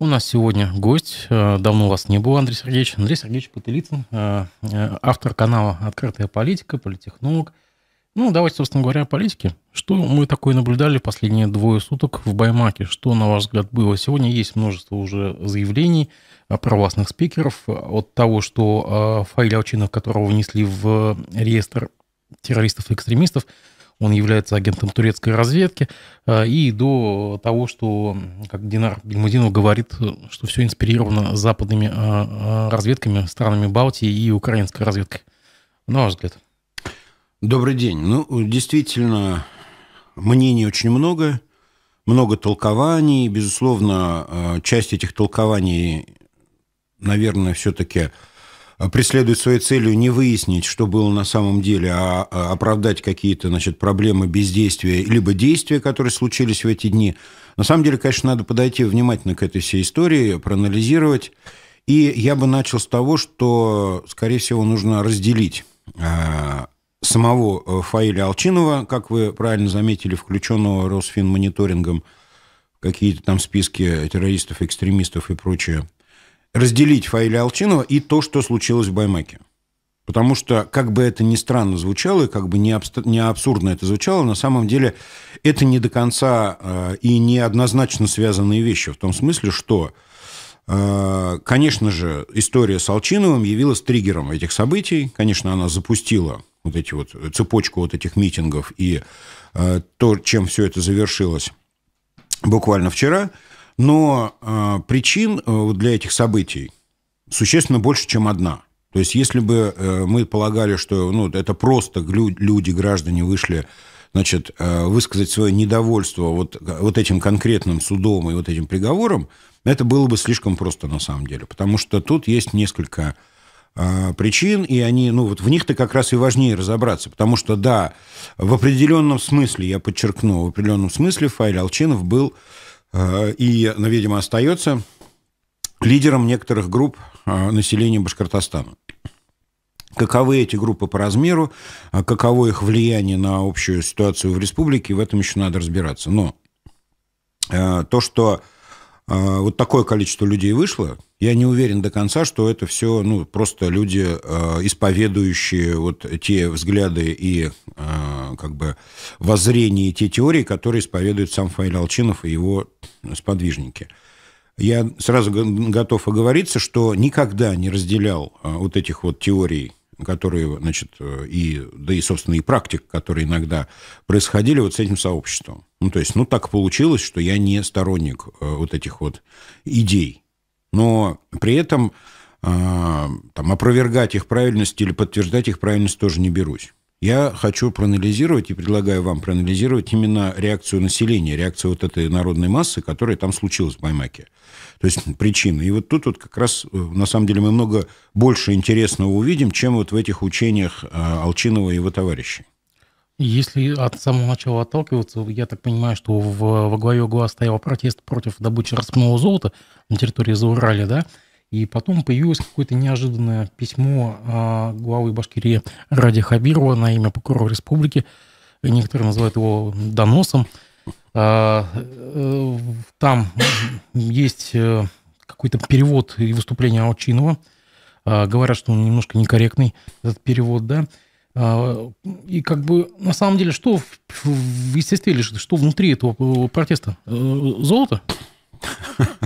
У нас сегодня гость, э, давно у вас не был, Андрей Сергеевич. Андрей Сергеевич Пателицын, э, э, автор канала «Открытая политика», политехнолог. Ну, давайте, собственно говоря, о политике. Что мы такое наблюдали последние двое суток в Баймаке? Что, на ваш взгляд, было? Сегодня есть множество уже заявлений провластных спикеров от того, что Фаиля Алчинов, которого внесли в реестр террористов и экстремистов, он является агентом турецкой разведки, э, и до того, что, как Динар Бельмудинов говорит, э, что все инспирировано западными э, разведками, странами Балтии и украинской разведкой. На ваш взгляд? Добрый день. Ну, действительно, мнений очень много, много толкований. Безусловно, часть этих толкований, наверное, все-таки а, преследует своей целью не выяснить, что было на самом деле, а, а оправдать какие-то значит, проблемы бездействия, либо действия, которые случились в эти дни. На самом деле, конечно, надо подойти внимательно к этой всей истории, проанализировать. И я бы начал с того, что, скорее всего, нужно разделить а, самого э, Фаиля Алчинова, как вы правильно заметили, включенного Росфинмониторингом, какие-то там списки террористов, экстремистов и прочее – разделить Фаиля Алчинова и то, что случилось в Баймаке. Потому что, как бы это ни странно звучало, и как бы не, абстр... не абсурдно это звучало, на самом деле это не до конца э, и неоднозначно связанные вещи. В том смысле, что, э, конечно же, история с Алчиновым явилась триггером этих событий. Конечно, она запустила вот эти вот э, цепочку вот этих митингов и э, то, чем все это завершилось буквально вчера – но э, причин э, для этих событий существенно больше, чем одна. То есть если бы э, мы полагали, что ну, это просто люди, граждане вышли значит, э, высказать свое недовольство вот, вот этим конкретным судом и вот этим приговором, это было бы слишком просто на самом деле. Потому что тут есть несколько а, причин, и они, ну вот в них-то как раз и важнее разобраться. Потому что, да, в определенном смысле, я подчеркну, в определенном смысле Файл Алчинов был Э, и, ну, видимо, остается лидером некоторых групп э, населения Башкортостана. Каковы эти группы по размеру, а каково их влияние на общую ситуацию в республике, в этом еще надо разбираться. Но э, то, что а, вот такое количество людей вышло. Я не уверен до конца, что это все ну, просто люди, а, исповедующие вот те взгляды и а, как бы воззрения, те теории, которые исповедуют сам Фаиль Алчинов и его сподвижники. Я сразу готов оговориться, что никогда не разделял вот этих вот теорий которые, значит, э, и, да и, собственно, и практик, которые иногда происходили вот с этим сообществом. Ну, то есть, ну, так получилось, что я не сторонник э, вот этих вот идей. Но при этом а, там, опровергать их правильность или подтверждать их правильность тоже не берусь. Я хочу проанализировать и предлагаю вам проанализировать именно реакцию населения, реакцию вот этой народной массы, которая там случилась в Баймаке. То есть причины. И вот тут вот как раз, э, на самом деле, мы много больше интересного увидим, чем вот в этих учениях э, Алчинова и его товарищей. Если от самого начала отталкиваться, я так понимаю, что в, во главе угла стоял протест против добычи распного золота на территории Заурали, да? И потом появилось какое-то неожиданное письмо а, главы Башкирии Ради Хабирова на имя прокурора республики. Некоторые называют его доносом. А, э, там есть э, какой-то перевод и выступление Алчинова. А, говорят, что он немножко некорректный, этот перевод, да. И как бы на самом деле, что в, в естестве лежит, что внутри этого э, протеста? Золото?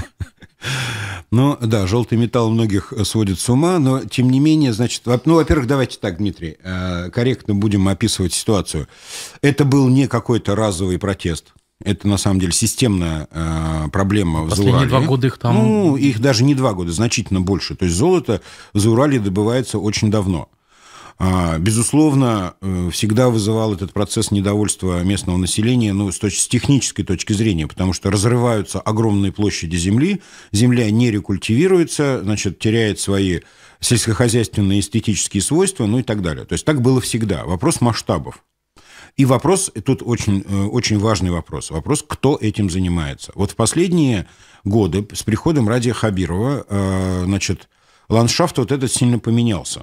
Ну да, желтый металл многих э, сводит с ума, но тем не менее, значит, ну, во-первых, давайте так, Дмитрий, э, корректно будем описывать ситуацию. Это был не какой-то разовый протест. Это на самом деле системная э, проблема Последние в Заурале. Последние два года их там... Ну, их даже не два года, значительно больше. То есть золото в Заурале добывается очень давно. А, безусловно, э, всегда вызывал этот процесс недовольства местного населения ну, с, точ- с технической точки зрения, потому что разрываются огромные площади земли, земля не рекультивируется, значит, теряет свои сельскохозяйственные эстетические свойства, ну и так далее. То есть так было всегда. Вопрос масштабов. И вопрос, тут очень, э, очень важный вопрос. Вопрос, кто этим занимается. Вот в последние годы с приходом Радия Хабирова, э, значит, ландшафт вот этот сильно поменялся.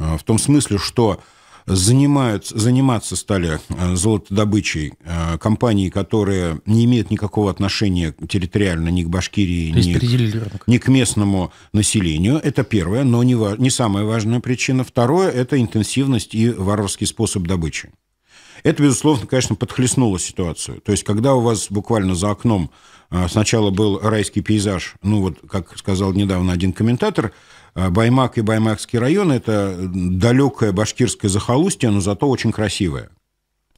А, в том смысле, что занимаются, заниматься стали а, золотодобычей а, компании, которые не имеют никакого отношения территориально ни к Башкирии, ни к, ни к местному населению. Это первое, но не, не самая важная причина. Второе – это интенсивность и воровский способ добычи. Это, безусловно, конечно, подхлестнуло ситуацию. То есть, когда у вас буквально за окном сначала был райский пейзаж, ну вот, как сказал недавно один комментатор – а Баймак и Баймакский район – это далекое башкирское захолустье, но зато очень красивое.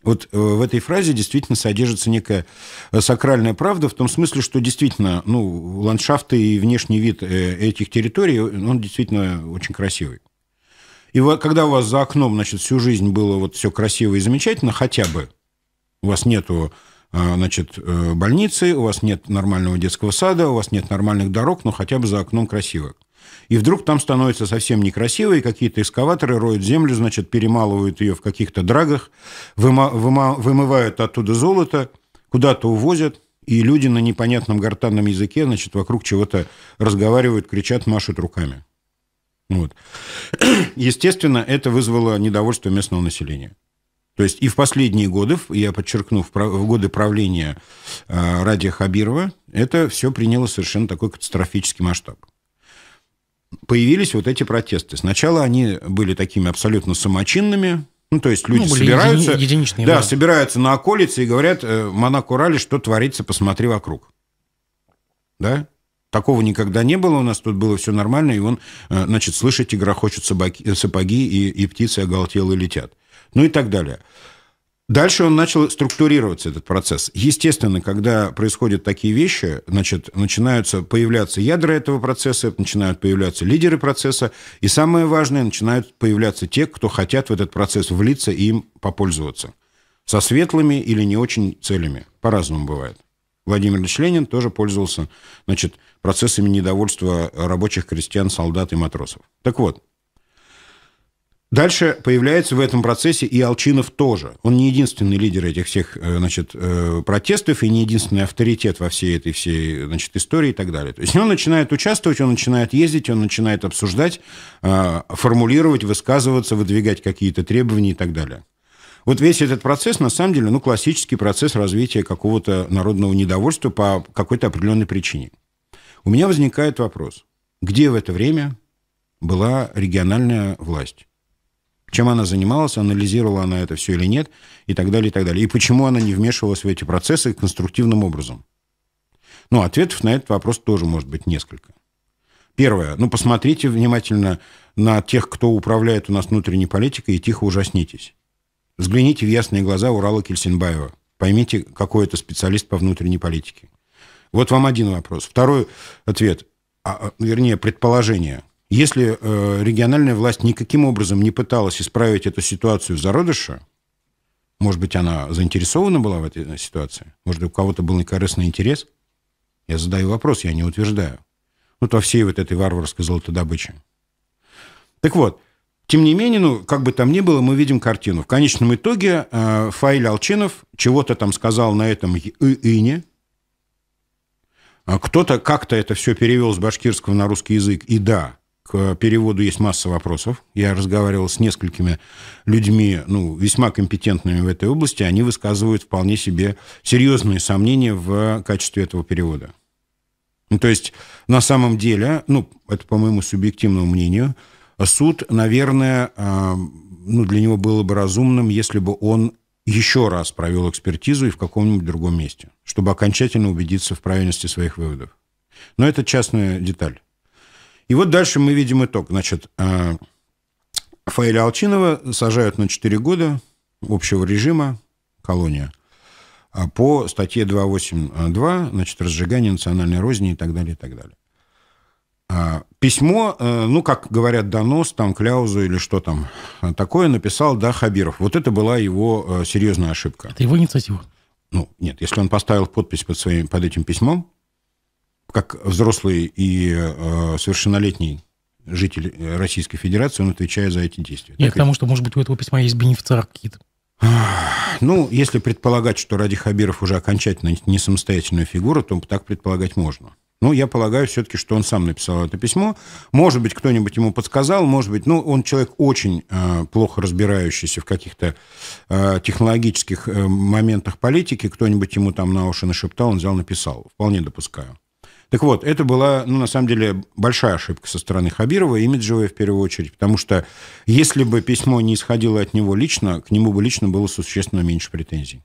Вот э, в этой фразе действительно содержится некая э, сакральная правда в том смысле, что действительно ну, ландшафты и внешний вид э, этих территорий, он действительно очень красивый. И вот, когда у вас за окном значит, всю жизнь было вот все красиво и замечательно, хотя бы у вас нету значит, больницы, у вас нет нормального детского сада, у вас нет нормальных дорог, но хотя бы за окном красиво. И вдруг там становится совсем некрасиво, и какие-то экскаваторы роют землю, значит, перемалывают ее в каких-то драгах, вымывают оттуда золото, куда-то увозят, и люди на непонятном гортанном языке, значит, вокруг чего-то разговаривают, кричат, машут руками. Вот. Естественно, это вызвало недовольство местного населения. То есть и в последние годы, я подчеркну, в годы правления а, Радия Хабирова, это все приняло совершенно такой катастрофический масштаб появились вот эти протесты. Сначала они были такими абсолютно самочинными, ну, то есть люди ну, собираются, едини, да, да, собираются на околице и говорят, э, Монако Ралли, что творится, посмотри вокруг. Да? Такого никогда не было, у нас тут было все нормально, и он, э, значит, слышите, грохочут собаки, сапоги, и, и птицы оголтелы летят. Ну и так далее. Дальше он начал структурировать этот процесс. Естественно, когда происходят такие вещи, значит, начинаются появляться ядра этого процесса, начинают появляться лидеры процесса, и самое важное, начинают появляться те, кто хотят в этот процесс влиться и им попользоваться. Со светлыми или не очень целями. По-разному бывает. Владимир Ильич Ленин тоже пользовался значит, процессами недовольства рабочих, крестьян, солдат и матросов. Так вот, Дальше появляется в этом процессе и Алчинов тоже. Он не единственный лидер этих всех э, значит, э, протестов и не единственный авторитет во всей этой всей значит, истории и так далее. То есть он начинает участвовать, он начинает ездить, он начинает обсуждать, э, формулировать, высказываться, выдвигать какие-то требования и так далее. Вот весь этот процесс, на самом деле, ну, классический процесс развития какого-то народного недовольства по какой-то определенной причине. У меня возникает вопрос, где в это время была региональная власть? чем она занималась, анализировала она это все или нет, и так далее, и так далее. И почему она не вмешивалась в эти процессы конструктивным образом. Ну, ответов на этот вопрос тоже может быть несколько. Первое. Ну, посмотрите внимательно на тех, кто управляет у нас внутренней политикой, и тихо ужаснитесь. Взгляните в ясные глаза Урала Кельсинбаева. Поймите, какой это специалист по внутренней политике. Вот вам один вопрос. Второй ответ, а, вернее, предположение. Если э, региональная власть никаким образом не пыталась исправить эту ситуацию зародыша, может быть, она заинтересована была в этой э, ситуации? Может, у кого-то был некорыстный интерес? Я задаю вопрос, я не утверждаю. Вот во всей вот этой варварской золотодобыче. Так вот, тем не менее, ну, как бы там ни было, мы видим картину. В конечном итоге э, Фаиль Алчинов чего-то там сказал на этом ине. А кто-то как-то это все перевел с башкирского на русский язык. И да, переводу есть масса вопросов. Я разговаривал с несколькими людьми, ну, весьма компетентными в этой области, они высказывают вполне себе серьезные сомнения в качестве этого перевода. Ну, то есть, на самом деле, ну, это по моему субъективному мнению, суд, наверное, а, ну, для него было бы разумным, если бы он еще раз провел экспертизу и в каком-нибудь другом месте, чтобы окончательно убедиться в правильности своих выводов. Но это частная деталь. И вот дальше мы видим итог. Значит, э, Фаиля Алчинова сажают на 4 года общего режима колония э, по статье 282, значит, разжигание национальной розни и так далее, и так далее. Э, письмо, ну, как говорят, донос, там, кляузу или что там такое, написал, да, Хабиров. Вот это была его серьезная ошибка. Это его инициатива? Ну, нет, если он поставил подпись под, своим, под этим письмом, как взрослый и э, совершеннолетний житель э, Российской Федерации, он отвечает за эти действия. Нет, так тому, ведь? что, может быть, у этого письма есть бенефициар какие-то. Ну, если предполагать, что Ради Хабиров уже окончательно не самостоятельная фигура, то так предполагать можно. Ну, я полагаю все-таки, что он сам написал это письмо. Может быть, кто-нибудь ему подсказал, может быть, ну, он человек очень э, плохо разбирающийся в каких-то э, технологических э, моментах политики, кто-нибудь ему там на уши нашептал, он взял, написал. Вполне допускаю. Так вот, это была, ну, на самом деле, большая ошибка со стороны Хабирова, имиджевая в первую очередь, потому что если бы письмо не исходило от него лично, к нему бы лично было существенно меньше претензий.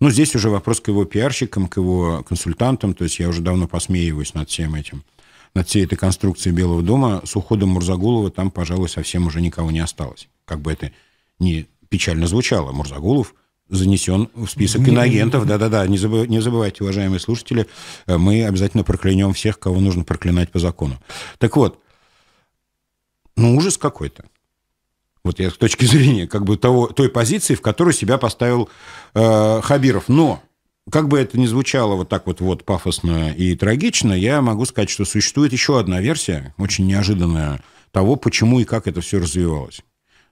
Ну, здесь уже вопрос к его пиарщикам, к его консультантам, то есть я уже давно посмеиваюсь над всем этим над всей этой конструкцией Белого дома, с уходом Мурзагулова там, пожалуй, совсем уже никого не осталось. Как бы это ни печально звучало, Мурзагулов – занесен в список иноагентов. Да-да-да, не, забыв, не забывайте, уважаемые слушатели, э, мы обязательно проклянем всех, кого нужно проклинать по закону. Так вот, ну ужас какой-то. Вот я с точки зрения как бы того, той позиции, в которую себя поставил э, Хабиров. Но как бы это ни звучало вот так вот, вот пафосно и трагично, я могу сказать, что существует еще одна версия, очень неожиданная, того, почему и как это все развивалось.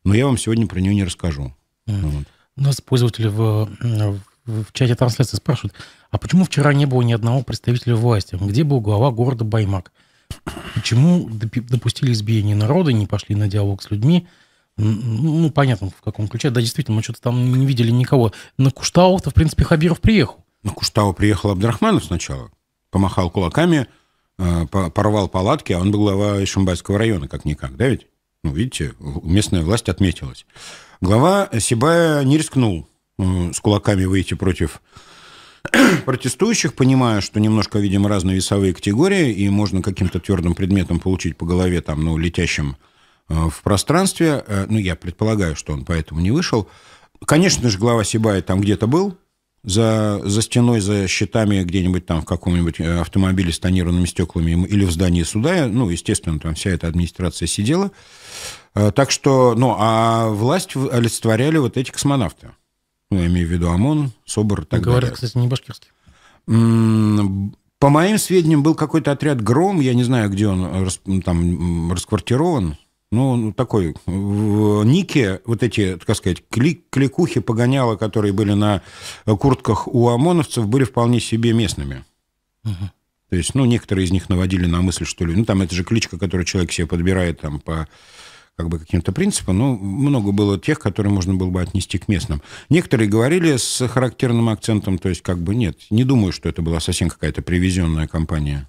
Но я вам сегодня про нее не расскажу. Mm. Вот. У нас пользователи в, в чате трансляции спрашивают, а почему вчера не было ни одного представителя власти? Где был глава города Баймак? Почему допустили избиение народа, не пошли на диалог с людьми? Ну, ну, понятно, в каком ключе. Да, действительно, мы что-то там не видели никого. На Куштау-то, в принципе, Хабиров приехал. На Куштау приехал Абдрахманов сначала. Помахал кулаками, э, порвал палатки, а он был глава Ишимбайского района, как-никак, да ведь? Ну, видите, местная власть отметилась. Глава Сибая не рискнул э, с кулаками выйти против протестующих, понимая, что немножко, видимо, разные весовые категории, и можно каким-то твердым предметом получить по голове, там, ну, летящим э, в пространстве. Э, ну, я предполагаю, что он поэтому не вышел. Конечно же, глава Сибая там где-то был, за, за стеной, за щитами где-нибудь там в каком-нибудь э, автомобиле с тонированными стеклами или в здании суда. Ну, естественно, там вся эта администрация сидела. Э, так что, ну, а власть олицетворяли вот эти космонавты. Ну, я имею в виду ОМОН, СОБР и так Говорят, далее. кстати, не башкирский. По моим сведениям, был какой-то отряд «Гром», я не знаю, где он э, там расквартирован, ну, такой, в нике вот эти, так сказать, клик, кликухи, погоняла, которые были на куртках у ОМОНовцев, были вполне себе местными. Угу. То есть, ну, некоторые из них наводили на мысль, что ли, ну, там, это же кличка, которую человек себе подбирает там по как бы каким-то принципам, но ну, много было тех, которые можно было бы отнести к местным. Некоторые говорили с характерным акцентом, то есть как бы нет, не думаю, что это была совсем какая-то привезенная компания.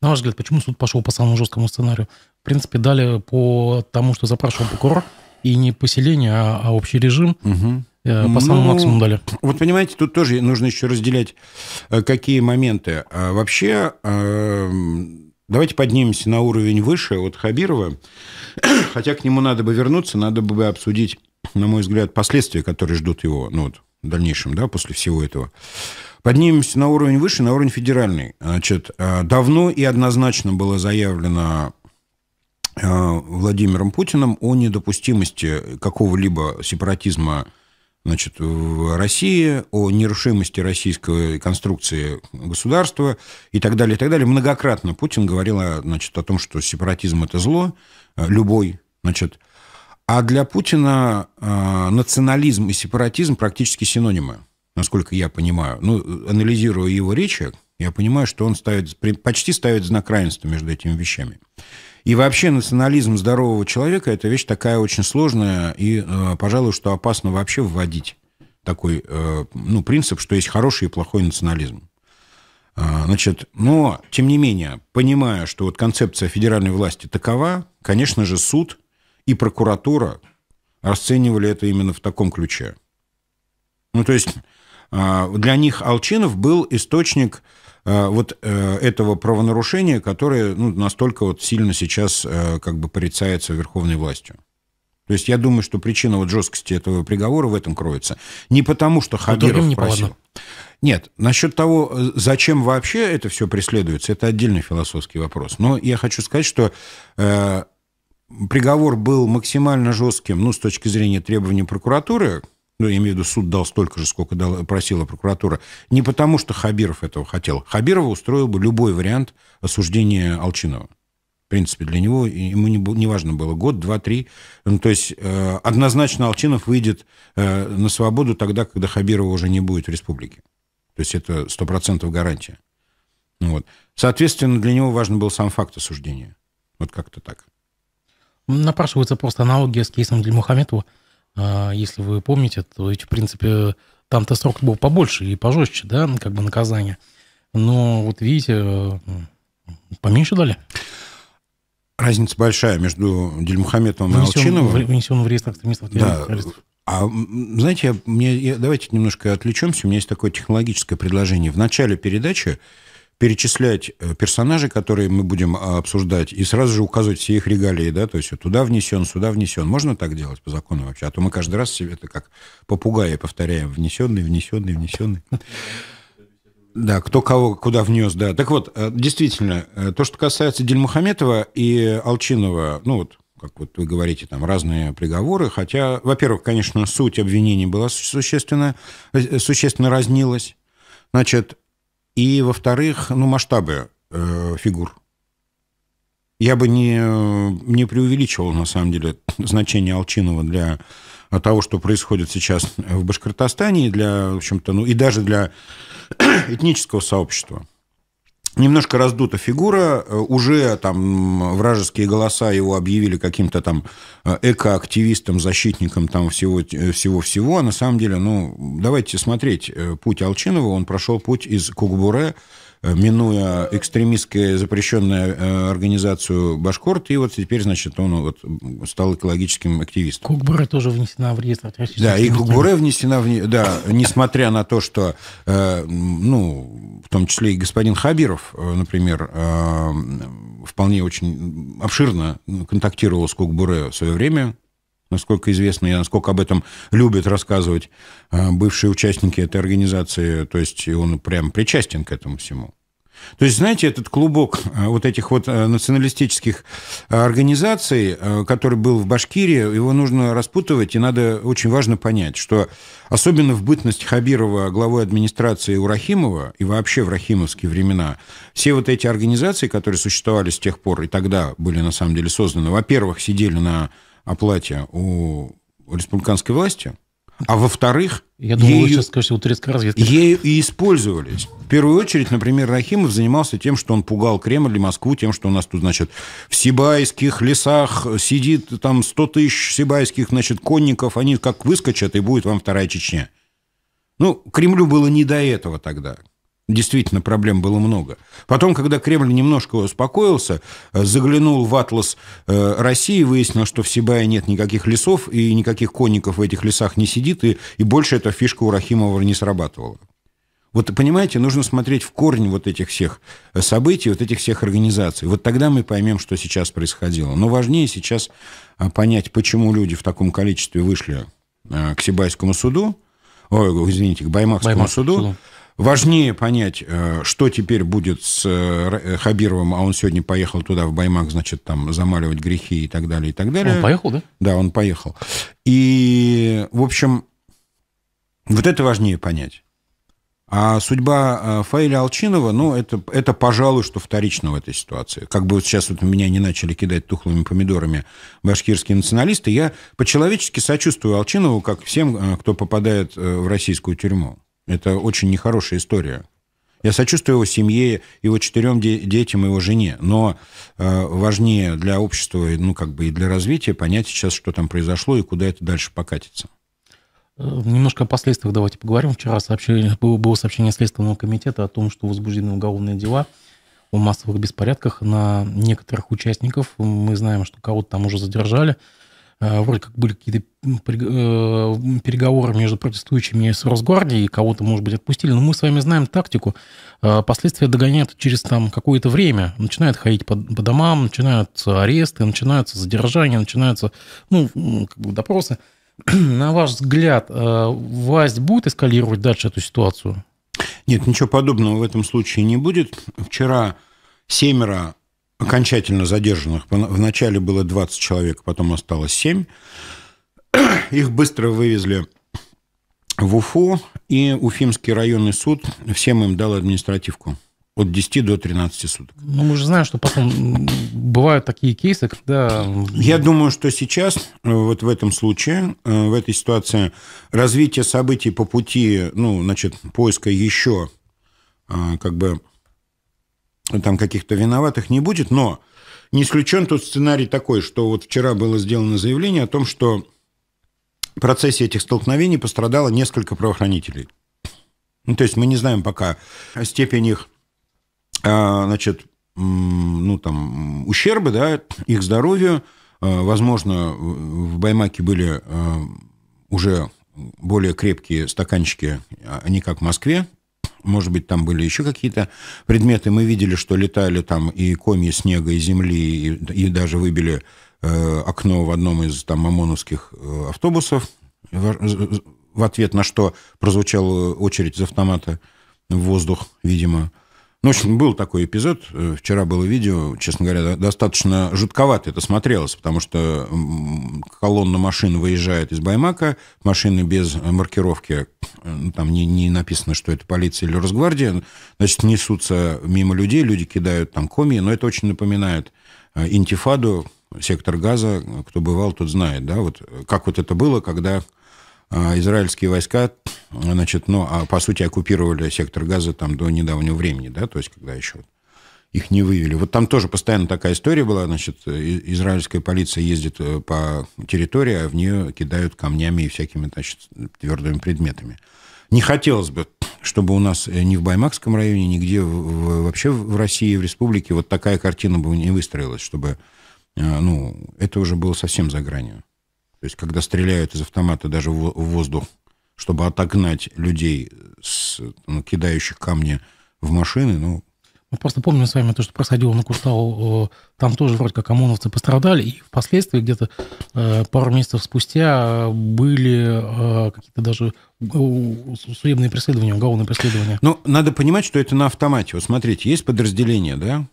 На ваш взгляд, почему суд пошел по самому жесткому сценарию? В принципе, дали по тому, что запрашивал прокурор, и не поселение, а, а общий режим. Угу по самому ну, максимуму дали. Вот понимаете, тут тоже нужно еще разделять, э, какие моменты. А вообще, эм, давайте поднимемся на уровень выше от Хабирова, хотя к нему надо бы вернуться, надо бы обсудить, на мой взгляд, последствия, которые ждут его, ну вот, в дальнейшем, да, после всего этого. Поднимемся на уровень выше, на уровень федеральный. Значит, э, давно и однозначно было заявлено э, Владимиром Путиным о недопустимости какого-либо сепаратизма значит, в России, о нерушимости российской конструкции государства и так далее, и так далее. Многократно Путин говорил значит, о том, что сепаратизм – это зло, э, любой, значит, а для Путина э, национализм и сепаратизм практически синонимы, насколько я понимаю. Ну, анализируя его речи, я понимаю, что он ставит, почти ставит знак равенства между этими вещами. И вообще национализм здорового человека – это вещь такая очень сложная, и, э, пожалуй, что опасно вообще вводить такой э, ну, принцип, что есть хороший и плохой национализм. Значит, но, тем не менее, понимая, что вот концепция федеральной власти такова, конечно же, суд и прокуратура расценивали это именно в таком ключе. Ну, то есть а, для них Алчинов был источник а, вот э, этого правонарушения, которое ну, настолько вот сильно сейчас э, как бы порицается верховной властью. То есть я думаю, что причина вот жесткости этого приговора в этом кроется. Не потому, что Хабиров не просил. Нет, насчет того, э, зачем вообще это все преследуется, это отдельный философский вопрос. Но я хочу сказать, что приговор был максимально жестким, ну, с точки зрения требований прокуратуры, ну, я имею в виду, суд дал столько же, сколько дала, просила прокуратура, не потому что Хабиров этого хотел. Хабирова устроил бы любой вариант осуждения Алчинова. В принципе, для него ему не, не важно было год, два, три. Ну, то есть э, однозначно Алчинов выйдет э, на свободу тогда, когда Хабирова уже не будет в республике. То есть это 100% гарантия. Вот. Соответственно, для него важен был сам факт осуждения. Вот как-то так. Напрашивается просто аналогия с кейсом Дельмухаметова. Если вы помните, то ведь, в принципе, там-то срок был побольше и пожестче, да, ну, как бы наказание. Но вот видите, поменьше дали. Разница большая между Дельмухаметовым и Алчиновым. Внесен в реестр экстремистов. Да. А знаете, я, мне, я, давайте немножко отвлечемся. У меня есть такое технологическое предложение. В начале передачи перечислять э, персонажей, которые мы будем а, обсуждать, и сразу же указывать все их регалии, да, то есть вот туда внесен, сюда внесен. Можно так делать по закону вообще? А то мы каждый раз себе это как попугаи повторяем, внесенный, внесенный, внесенный. Да, кто кого куда внес, да. Так вот, э, действительно, э, то, что касается Дельмухаметова и Алчинова, ну вот, как вот вы говорите, там разные приговоры, хотя, во-первых, конечно, суть обвинений была существенно, существенно разнилась. Значит, и, во-вторых, ну, масштабы э, фигур. Я бы не, не преувеличивал, на самом деле, значение Алчинова для того, что происходит сейчас в Башкортостане, и для, в общем-то, ну, и даже для этнического сообщества немножко раздута фигура, э, уже там вражеские голоса его объявили каким-то там э, экоактивистом, защитником там всего-всего-всего, э, а на самом деле, ну, давайте смотреть путь Алчинова, он прошел путь из Кугбуре Э, минуя экстремистскую запрещенную э, организацию Башкорт, и вот теперь, значит, он вот стал экологическим активистом. Кукбуре тоже внесена в реестр. Да, и Кукбуре внесена, в, да, несмотря на то, что, э, ну, в том числе и господин Хабиров, например, вполне очень обширно контактировал с Кукбуре в свое время, Насколько известно, и насколько об этом любят рассказывать а, бывшие участники этой организации, то есть он прям причастен к этому всему. То есть, знаете, этот клубок а, вот этих вот а, националистических организаций, который был в Башкирии, его нужно распутывать, и надо очень важно понять, что особенно в бытность Хабирова главой администрации Урахимова и вообще в рахимовские времена, все вот эти организации, которые существовали с тех пор и тогда были на самом деле созданы, во-первых, сидели на оплате у республиканской власти, а во-вторых... Я думаю, ею, вы сейчас скажете, у турецкой разведки. Ею и использовались. В первую очередь, например, Рахимов занимался тем, что он пугал Кремль и Москву тем, что у нас тут, значит, в сибайских лесах сидит там 100 тысяч сибайских, значит, конников, они как выскочат, и будет вам вторая Чечня. Ну, Кремлю было не до этого тогда. Действительно, проблем было много. Потом, когда Кремль немножко успокоился, э, заглянул в атлас э, России, выяснил, что в Сибае нет никаких лесов, и никаких конников в этих лесах не сидит, и, и больше эта фишка у Рахимова не срабатывала. Вот, понимаете, нужно смотреть в корень вот этих всех э, событий, вот этих всех организаций. Вот тогда мы поймем, что сейчас происходило. Но важнее сейчас понять, почему люди в таком количестве вышли к Сибайскому суду, ой, извините, к Баймакскому, Баймакскому суду, суду Важнее понять, э, что теперь будет с э, э, Хабировым, а он сегодня поехал туда, в Баймак, значит, там замаливать грехи и так далее, и так далее. Он поехал, да? Да, он поехал. И, в общем, вот это важнее понять. А судьба Фаиля Алчинова, ну, это, это, пожалуй, что вторично в этой ситуации. Как бы вот сейчас вот меня не начали кидать тухлыми помидорами башкирские националисты, я по-человечески сочувствую Алчинову, как всем, кто попадает в российскую тюрьму. Это очень нехорошая история. Я сочувствую его семье, его четырем де- детям, его жене. Но э, важнее для общества, ну, как бы и для развития понять сейчас, что там произошло и куда это дальше покатится. Э, немножко о последствиях давайте поговорим. Вчера сообщили, было, было сообщение Следственного комитета о том, что возбуждены уголовные дела о массовых беспорядках на некоторых участников. Мы знаем, что кого-то там уже задержали. Э, вроде как были какие-то э, переговоры между протестующими с Росгвардией, кого-то, может быть, отпустили, но мы с вами знаем тактику. Э, последствия догоняют через там какое-то время, начинают ходить по, по домам, начинаются аресты, начинаются задержания, начинаются, ну, как бы допросы. На ваш взгляд, власть будет эскалировать дальше эту ситуацию? Нет, ничего подобного в этом случае не будет. Вчера семеро окончательно задержанных. Вначале было 20 человек, потом осталось 7. Их быстро вывезли в Уфу, и Уфимский районный суд всем им дал административку от 10 до 13 суток. Ну, мы же знаем, что потом бывают такие кейсы, когда... Я думаю, что сейчас, э, вот в этом случае, э, в этой ситуации, развитие событий по пути, ну, значит, поиска еще э, как бы там каких-то виноватых не будет, но не исключен тут сценарий такой, что вот вчера было сделано заявление о том, что в процессе этих столкновений пострадало несколько правоохранителей. Ну, то есть мы не знаем пока степень их, а, значит, ну, там, ущерба, да, их здоровью. А, возможно, в Баймаке были а, уже более крепкие стаканчики, а не как в Москве, может быть, там были еще какие-то предметы. Мы видели, что летали там и комья снега, и земли, и, и даже выбили э, окно в одном из там ОМОНовских э, автобусов, в, э, в ответ на что прозвучала э, очередь из автомата в воздух, видимо. Ну, в общем, был такой эпизод. Э, вчера было видео, честно говоря, достаточно жутковато это смотрелось, потому что колонна машин выезжает из Баймака, машины без маркировки, э, ну, там не, не написано, что это полиция или Росгвардия, значит, несутся мимо людей, люди кидают там коми, но это очень напоминает э, интифаду, сектор газа, кто бывал, тот знает, да, вот как вот это было, когда а израильские войска, значит, ну, а по сути, оккупировали сектор газа там до недавнего времени, да, то есть когда еще их не вывели. Вот там тоже постоянно такая история была, значит, израильская полиция ездит э, по территории, а в нее кидают камнями и всякими, значит, твердыми предметами. Не хотелось бы, чтобы у нас э, ни в Баймакском районе, нигде вообще в России, в республике вот такая картина бы не выстроилась, чтобы, э, ну, это уже было совсем за гранью. То есть, когда стреляют из автомата даже в воздух, чтобы отогнать людей, с, ну, кидающих камни в машины, ну... Мы просто помним с вами то, что происходило на Курсау. Там тоже вроде как ОМОНовцы пострадали, и впоследствии где-то э, пару месяцев спустя были э, какие-то даже судебные преследования, уголовные преследования. Ну, надо понимать, что это на автомате. Вот смотрите, есть подразделение, да?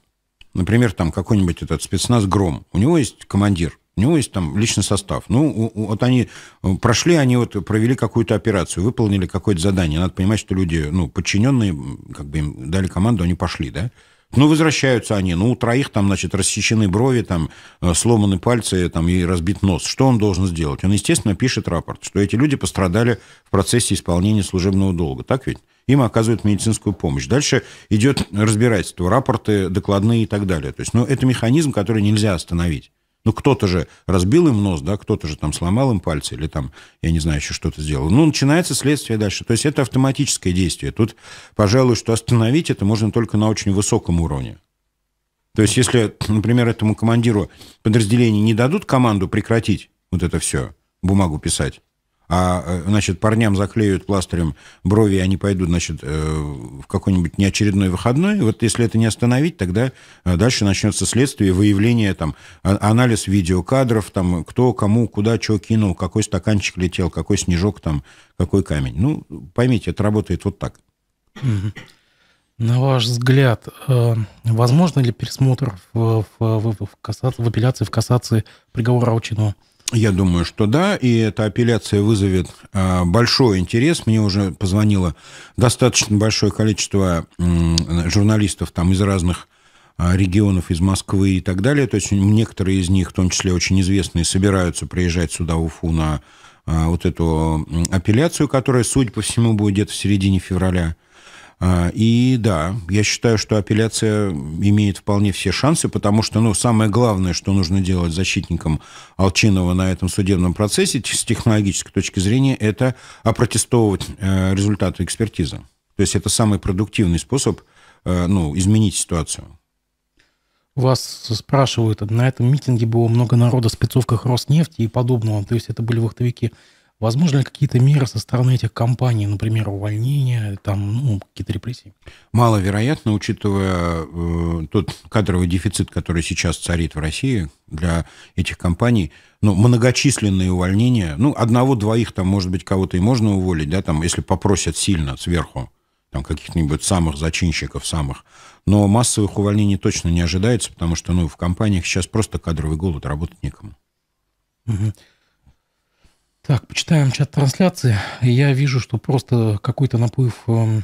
Например, там какой-нибудь этот спецназ «Гром». У него есть командир – у него есть там личный состав. Ну, вот они э, прошли, они вот провели какую-то операцию, выполнили какое-то задание. Надо понимать, что люди, ну, подчиненные, как бы им дали команду, они пошли, да? Ну, возвращаются они. Ну, у троих там, значит, рассечены брови, там, э, сломаны пальцы там, и разбит нос. Что он должен сделать? Он, естественно, пишет рапорт, что эти люди пострадали в процессе исполнения служебного долга. Так ведь? Им оказывают медицинскую помощь. Дальше идет разбирательство, рапорты, докладные и так далее. То есть, ну, это механизм, который нельзя остановить. Ну, кто-то же разбил им нос, да, кто-то же там сломал им пальцы или там, я не знаю, еще что-то сделал. Ну, начинается следствие дальше. То есть это автоматическое действие. Тут, пожалуй, что остановить это можно только на очень высоком уровне. То есть если, например, этому командиру подразделения не дадут команду прекратить вот это все, бумагу писать, а, э, значит, парням заклеют пластырем брови, и они пойдут, значит, э, в какой-нибудь неочередной выходной. Вот если это не остановить, тогда э, дальше начнется следствие, выявление, там, а, анализ видеокадров, там, кто кому, куда, что кинул, какой стаканчик летел, какой снежок, там, какой камень. Ну, поймите, это работает вот так. На ваш взгляд, возможно ли пересмотр в, в, в, в, касса... в апелляции, в кассации приговора Аучинова? Я думаю, что да, и эта апелляция вызовет а, большой интерес. Мне уже позвонило достаточно большое количество журналистов там из разных а, регионов, из Москвы и так далее. То есть некоторые из них, в том числе очень известные, собираются приезжать сюда, в Уфу, на а, вот эту апелляцию, которая, судя по всему, будет где-то в середине февраля. А, и да, я считаю, что апелляция имеет вполне все шансы, потому что, ну, самое главное, что нужно делать защитникам Алчинова на этом судебном процессе с технологической точки зрения, это опротестовывать э, результаты экспертизы. То есть это самый продуктивный способ, э, ну, изменить ситуацию. Вас спрашивают, на этом митинге было много народа в спецовках Роснефти и подобного, то есть это были вахтовики Возможно ли какие-то меры со стороны этих компаний, например, увольнения, там, ну, какие-то репрессии? Маловероятно, учитывая э, тот кадровый дефицит, который сейчас царит в России для этих компаний, ну, многочисленные увольнения, ну, одного-двоих там, может быть, кого-то и можно уволить, да, там, если попросят сильно сверху, там, каких-нибудь самых зачинщиков, самых. Но массовых увольнений точно не ожидается, потому что, ну, в компаниях сейчас просто кадровый голод, работать некому. Угу. Так, почитаем чат трансляции. Я вижу, что просто какой-то наплыв, э,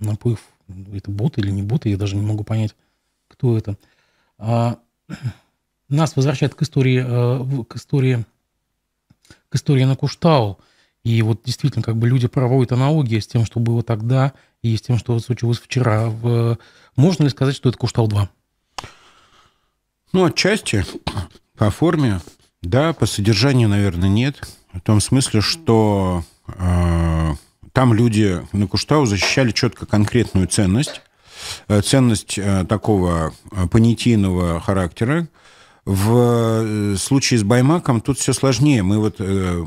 наплыв, это бот или не бот, я даже не могу понять, кто это. А, нас возвращает к истории, э, к истории, к истории на Куштау. И вот действительно, как бы люди проводят аналогии с тем, что было тогда, и с тем, что случилось вчера. можно ли сказать, что это Куштау 2? Ну, отчасти по форме, да, по содержанию, наверное, нет. В том смысле, что э, там люди на Куштау защищали четко конкретную ценность, э, ценность э, такого э, понятийного характера, в э, случае с Баймаком тут все сложнее. Мы вот э,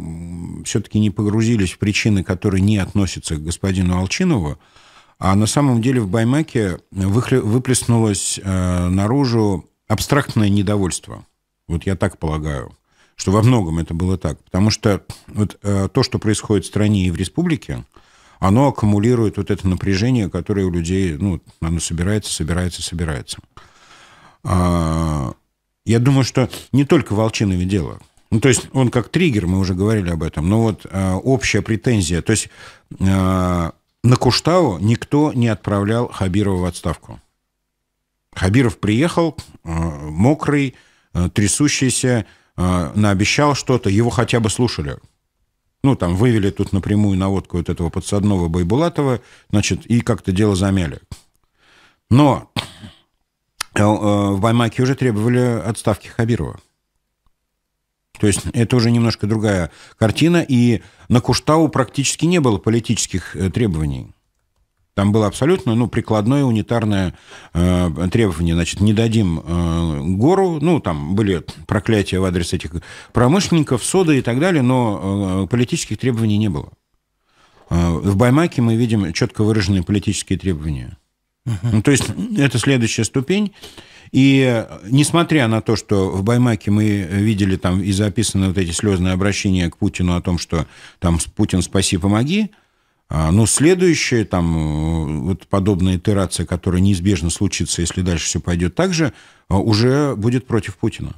все-таки не погрузились в причины, которые не относятся к господину Алчинову. А на самом деле в Баймаке выплеснулось э, наружу абстрактное недовольство. Вот я так полагаю что во многом это было так. Потому что вот э, то, что происходит в стране и в республике, оно аккумулирует вот это напряжение, которое у людей, ну, оно собирается, собирается, собирается. А, я думаю, что не только Волчинове дело. Ну, то есть он как триггер, мы уже говорили об этом, но вот э, общая претензия. То есть э, на Куштау никто не отправлял Хабирова в отставку. Хабиров приехал, мокрый, трясущийся, э, наобещал что-то, его хотя бы слушали. Ну, там вывели тут напрямую наводку вот этого подсадного Байбулатова, значит, и как-то дело замяли. Но э, э, в Баймаке уже требовали отставки Хабирова. То есть это уже немножко другая картина, и на Куштау практически не было политических э, требований. Там было абсолютно ну, прикладное унитарное э, требование. Значит, не дадим э, гору. Ну, там были проклятия в адрес этих промышленников, соды и так далее, но э, политических требований не было. Э, в Баймаке мы видим четко выраженные политические требования. Ну, то есть это следующая ступень. И э, несмотря на то, что в Баймаке мы видели там и записаны вот эти слезные обращения к Путину о том, что там Путин спаси, помоги, а, Но ну, следующая, там, э, вот подобная итерация, которая неизбежно случится, если дальше все пойдет так же, а, уже будет против Путина.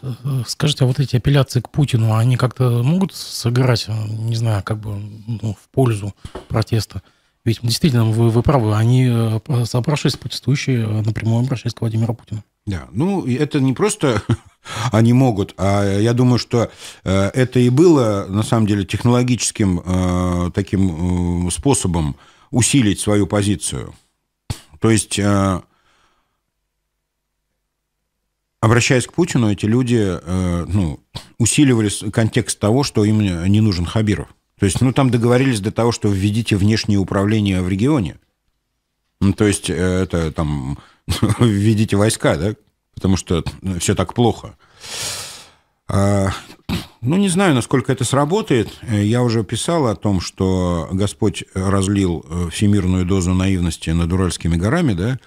Э, скажите, а вот эти апелляции к Путину, они как-то могут сыграть, э, не знаю, как бы ну, в пользу протеста? Ведь действительно, вы, вы правы, они, собравшись протестующие, напрямую обращались к Владимиру Путину. Да, ну это не просто они могут, а я думаю, что э, это и было на самом деле технологическим э, таким э, способом усилить свою позицию. То есть обращаясь к Путину, эти люди ну, усиливали контекст того, что им не нужен Хабиров. То есть, ну, там договорились для того, что введите внешнее управление в регионе. Ну, то есть, это там введите войска, да, потому что ну, все так плохо. А, ну, не знаю, насколько это сработает. Я уже писал о том, что Господь разлил э, всемирную дозу наивности над Уральскими горами, да.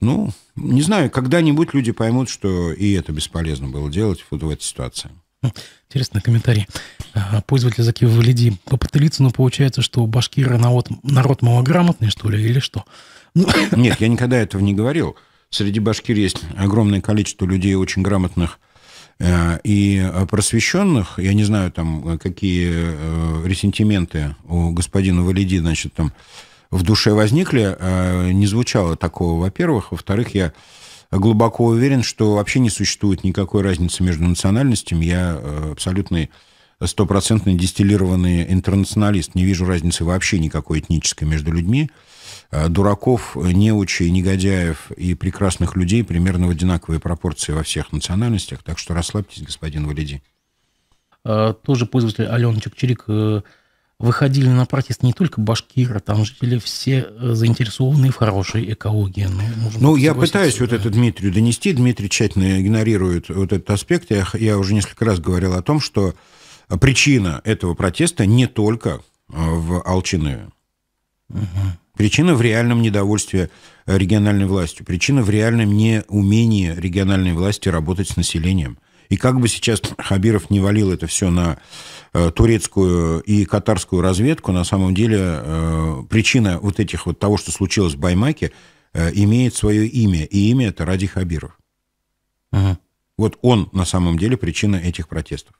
Ну, не знаю, когда-нибудь люди поймут, что и это бесполезно было делать вот в этой ситуации. Хм, интересный комментарий. А, пользователь Закива Валиди попытается, но получается, что башкиры народ, народ малограмотный, что ли, или что? Нет, я никогда этого не говорил. Среди башкир есть огромное количество людей очень грамотных э, и просвещенных. Я не знаю, там, какие э, ресентименты у господина Валиди, значит, там в душе возникли. Э, не звучало такого, во-первых. Во-вторых, я глубоко уверен, что вообще не существует никакой разницы между национальностями. Я абсолютный стопроцентный дистиллированный интернационалист. Не вижу разницы вообще никакой этнической между людьми. Э, дураков, неучей, негодяев и прекрасных людей примерно в одинаковые пропорции во всех национальностях. Так что расслабьтесь, господин Валиди. А, тоже пользователь Алена Чекчерик э, выходили на протест не только башкиры, там жители все э, заинтересованные в хорошей экологии. Ну, ну я пытаюсь вот это Дмитрию донести. Дмитрий тщательно игнорирует вот этот аспект. Я, я уже несколько раз говорил о том, что причина этого протеста не только в Алчинове. Угу. Причина в реальном недовольстве э, региональной властью. Причина в реальном неумении региональной власти работать с населением. И как бы сейчас Хабиров не валил это все на э, турецкую и катарскую разведку, на самом деле э, причина вот этих вот того, что случилось в Баймаке, имеет свое имя. И имя это Ради Хабиров. Ага. Вот он на самом деле причина этих протестов.